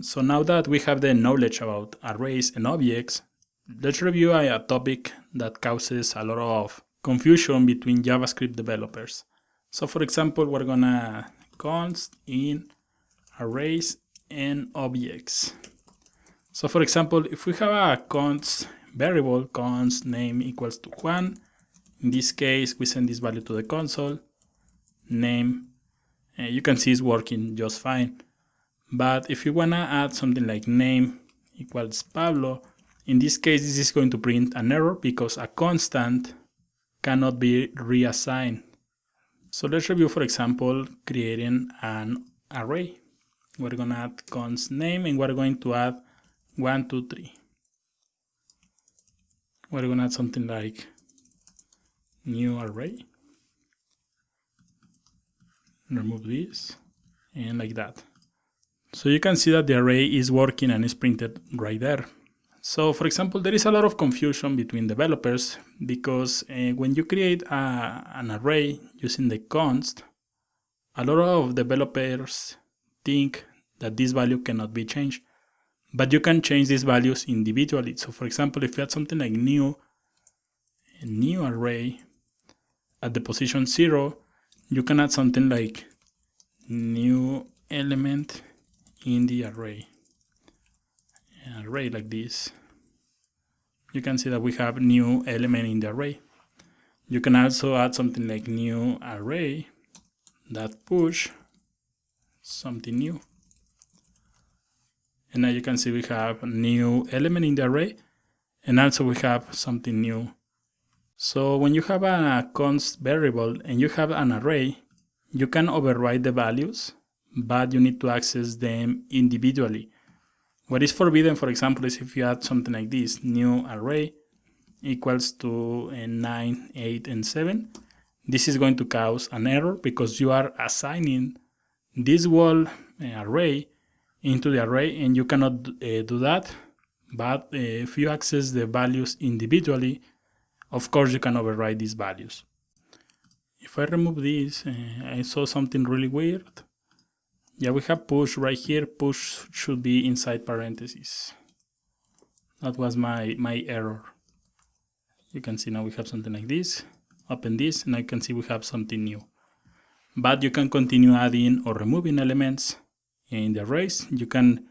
So now that we have the knowledge about arrays and objects, let's review a topic that causes a lot of confusion between JavaScript developers. So for example, we're gonna const in arrays and objects. So for example, if we have a const variable, const name equals to Juan, in this case, we send this value to the console, name, and you can see it's working just fine. But if you wanna add something like name equals Pablo, in this case, this is going to print an error because a constant cannot be reassigned. So let's review, for example, creating an array. We're gonna add const name and we're going to add one, two, three. We're gonna add something like new array remove this and like that so you can see that the array is working and is printed right there. So for example, there is a lot of confusion between developers because uh, when you create a, an array using the const, a lot of developers think that this value cannot be changed. But you can change these values individually. So for example, if you had something like new, a new array at the position zero, you can add something like new element in the array An array like this you can see that we have new element in the array you can also add something like new array that push something new and now you can see we have a new element in the array and also we have something new so when you have a const variable and you have an array you can override the values but you need to access them individually. What is forbidden, for example, is if you add something like this, new array equals to uh, 9, 8, and 7. This is going to cause an error because you are assigning this whole uh, array into the array and you cannot uh, do that. But uh, if you access the values individually, of course you can override these values. If I remove this, uh, I saw something really weird yeah, we have push right here. Push should be inside parentheses. That was my, my error. You can see now we have something like this. Open this and I can see we have something new. But you can continue adding or removing elements in the arrays. You can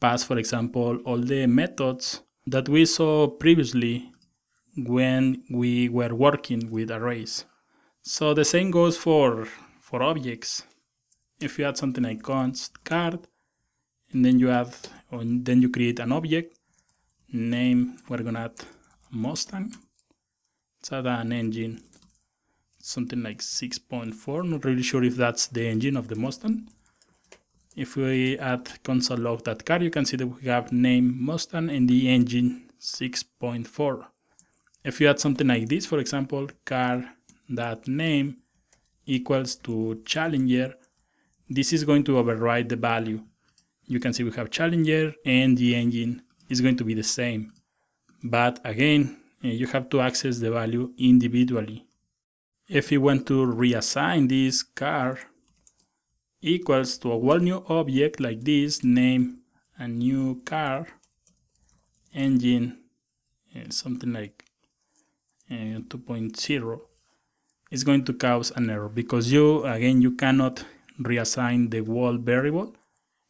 pass, for example, all the methods that we saw previously when we were working with arrays. So the same goes for, for objects if you add something like const card and then you add then you create an object name we're gonna add mustang let's add an engine something like 6.4 not really sure if that's the engine of the mustang if we add console log that car you can see that we have name mustang and the engine 6.4 if you add something like this for example car that name equals to challenger this is going to override the value. You can see we have Challenger and the engine is going to be the same. But again, eh, you have to access the value individually. If you want to reassign this car equals to a whole new object like this, name a new car, engine, eh, something like eh, 2.0, it's going to cause an error because you, again, you cannot reassign the wall variable.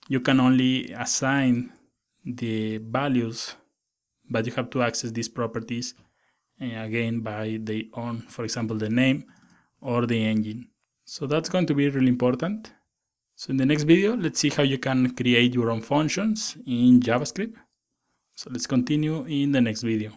You can only assign the values, but you have to access these properties eh, again by the own, for example, the name or the engine. So that's going to be really important. So in the next video, let's see how you can create your own functions in JavaScript. So let's continue in the next video.